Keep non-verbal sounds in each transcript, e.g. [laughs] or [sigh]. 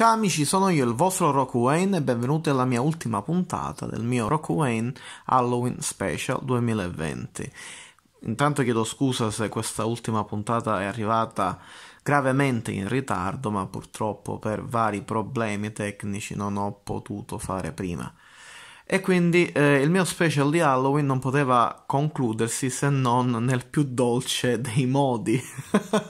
Ciao amici, sono io il vostro Rock Wayne e benvenuti alla mia ultima puntata del mio Rock Wayne Halloween Special 2020. Intanto chiedo scusa se questa ultima puntata è arrivata gravemente in ritardo, ma purtroppo per vari problemi tecnici non ho potuto fare prima. E quindi eh, il mio special di Halloween non poteva concludersi se non nel più dolce dei modi.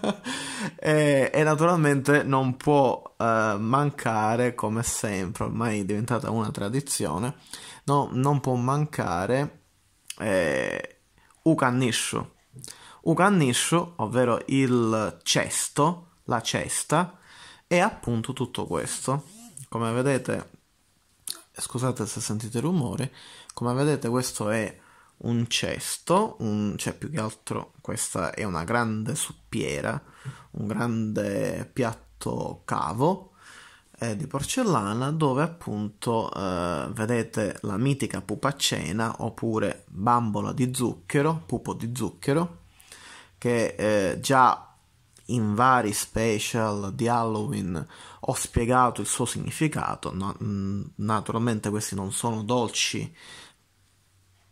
[laughs] e, e, naturalmente non può eh, mancare, come sempre, ormai è diventata una tradizione, no, non può mancare eh, Ukannishu. Ukannishu, ovvero il cesto, la cesta, è appunto tutto questo. Come vedete scusate se sentite rumore, come vedete questo è un cesto, un, cioè più che altro questa è una grande suppiera, un grande piatto cavo eh, di porcellana dove appunto eh, vedete la mitica pupacena oppure bambola di zucchero, pupo di zucchero, che eh, già in vari special di Halloween ho spiegato il suo significato. No, naturalmente questi non sono dolci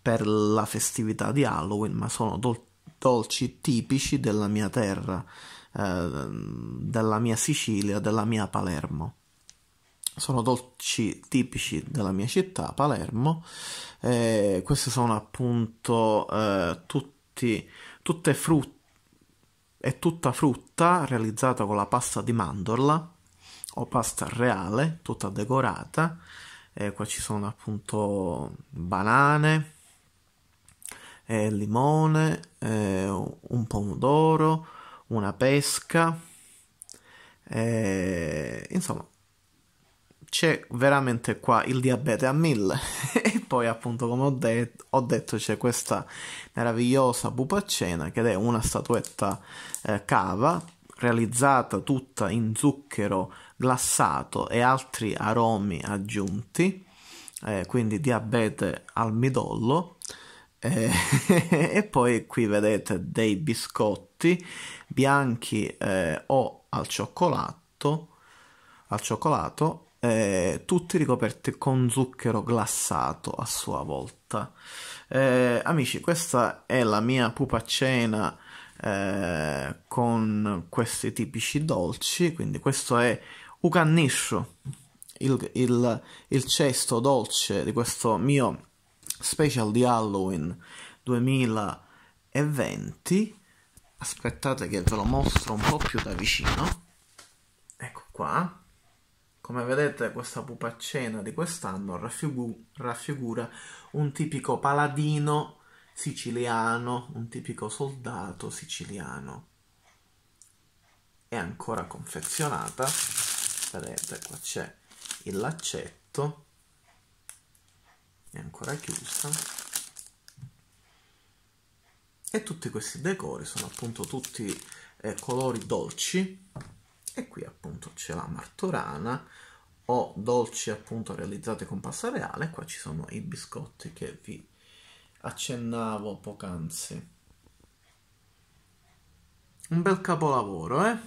per la festività di Halloween, ma sono dol- dolci tipici della mia terra, eh, della mia Sicilia, della mia Palermo sono dolci tipici della mia città, Palermo. Eh, queste sono appunto eh, tutti, tutte frutta è tutta frutta realizzata con la pasta di mandorla o pasta reale, tutta decorata. E qua ci sono appunto banane, limone, un pomodoro, una pesca. E, insomma, c'è veramente qua il diabete a mille. [laughs] poi appunto come ho, de- ho detto c'è questa meravigliosa pupacena che è una statuetta eh, cava realizzata tutta in zucchero glassato e altri aromi aggiunti, eh, quindi diabete al midollo. Eh, [laughs] e poi qui vedete dei biscotti bianchi eh, o al cioccolato, al cioccolato eh, tutte ricoperte con zucchero glassato a sua volta. Eh, amici, questa è la mia pupa cena eh, con questi tipici dolci, quindi questo è Ucanniscio, il, il, il cesto dolce di questo mio special di Halloween 2020. Aspettate che ve lo mostro un po' più da vicino. Ecco qua come vedete questa pupaccena di quest'anno raffigu raffigura un tipico paladino siciliano, un tipico soldato siciliano. È ancora confezionata, vedete qua c'è il laccetto, è ancora chiusa. E tutti questi decori sono appunto tutti eh, colori dolci e qui appunto c'è la martorana o dolci appunto realizzati con pasta reale, qua ci sono i biscotti che vi accennavo poc'anzi. Un bel capolavoro, eh? [laughs]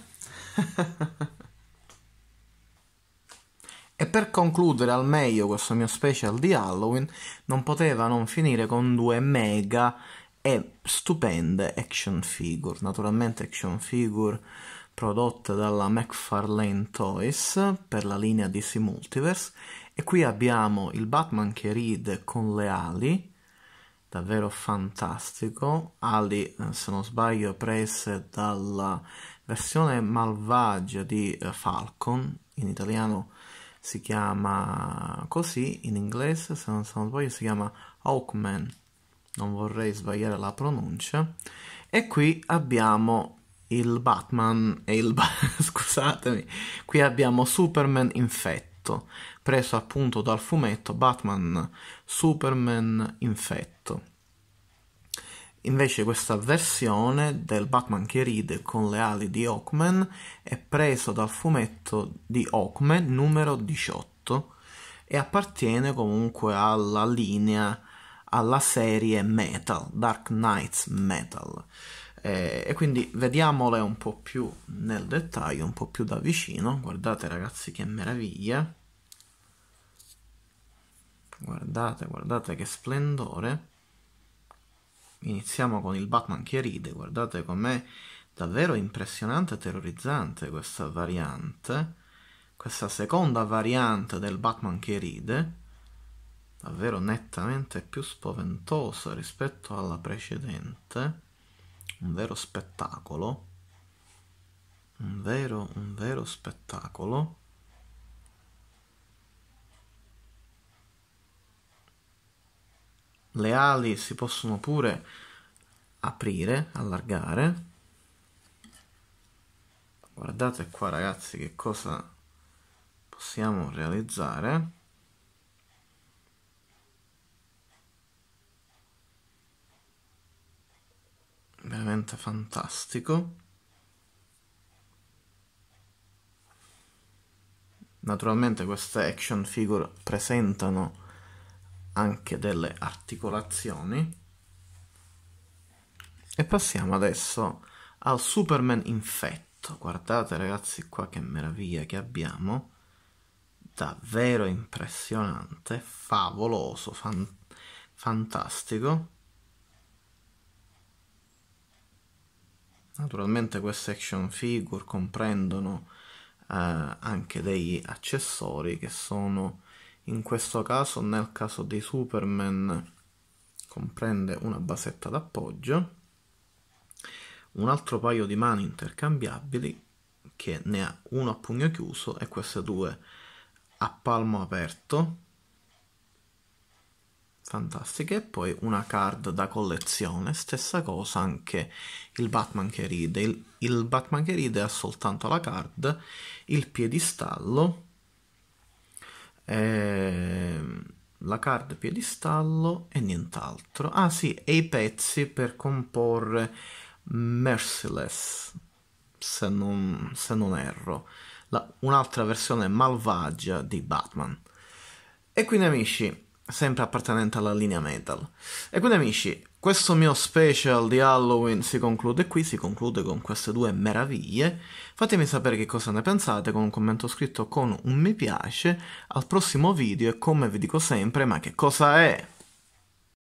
e per concludere al meglio questo mio special di Halloween, non poteva non finire con due mega e stupende action figure, naturalmente action figure prodotta dalla McFarlane Toys per la linea DC Multiverse e qui abbiamo il Batman che ride con le ali, davvero fantastico, ali eh, se non sbaglio prese dalla versione malvagia di eh, Falcon, in italiano si chiama così, in inglese se non, se non sbaglio si chiama Hawkman, non vorrei sbagliare la pronuncia, e qui abbiamo il Batman e il ba- [laughs] scusatemi, qui abbiamo Superman infetto, preso appunto dal fumetto Batman Superman infetto. Invece questa versione del Batman che ride con le ali di Hawkman è preso dal fumetto di Hawkman numero 18 e appartiene comunque alla linea alla serie Metal, Dark Knights Metal. Eh, e quindi vediamole un po' più nel dettaglio, un po' più da vicino. Guardate ragazzi che meraviglia. Guardate, guardate che splendore. Iniziamo con il Batman che ride, guardate com'è davvero impressionante e terrorizzante questa variante, questa seconda variante del Batman che ride, davvero nettamente più spaventosa rispetto alla precedente un vero spettacolo, un vero, un vero spettacolo. Le ali si possono pure aprire, allargare. Guardate qua ragazzi che cosa possiamo realizzare. veramente fantastico. Naturalmente queste action figure presentano anche delle articolazioni. E passiamo adesso al Superman infetto. Guardate ragazzi qua che meraviglia che abbiamo. Davvero impressionante, favoloso, fan fantastico. Naturalmente queste action figure comprendono eh, anche degli accessori che sono in questo caso, nel caso di Superman, comprende una basetta d'appoggio, un altro paio di mani intercambiabili che ne ha uno a pugno chiuso e queste due a palmo aperto fantastiche. E poi una card da collezione, stessa cosa anche il Batman che ride. Il, il Batman che ride ha soltanto la card, il piedistallo, ehm, la card piedistallo e nient'altro. Ah sì, e i pezzi per comporre Merciless, se non, se non erro. La, un'altra versione malvagia di Batman. E quindi amici, sempre appartenente alla linea metal. E quindi amici, questo mio special di Halloween si conclude qui, si conclude con queste due meraviglie. Fatemi sapere che cosa ne pensate con un commento scritto con un mi piace. Al prossimo video e come vi dico sempre, ma che cosa è?